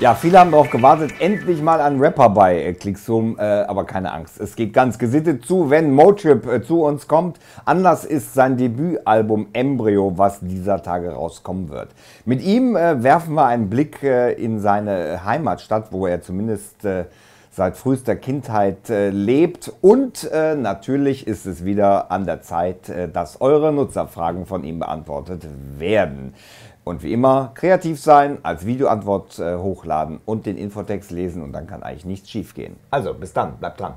Ja, viele haben darauf gewartet, endlich mal ein Rapper bei Klicksum, äh, äh, aber keine Angst. Es geht ganz gesittet zu, wenn Motrip äh, zu uns kommt. Anlass ist sein Debütalbum Embryo, was dieser Tage rauskommen wird. Mit ihm äh, werfen wir einen Blick äh, in seine Heimatstadt, wo er zumindest äh, seit frühester Kindheit lebt. Und natürlich ist es wieder an der Zeit, dass eure Nutzerfragen von ihm beantwortet werden. Und wie immer, kreativ sein, als Videoantwort äh, hochladen und den Infotext lesen und dann kann eigentlich nichts schiefgehen. Also, bis dann, bleibt dran.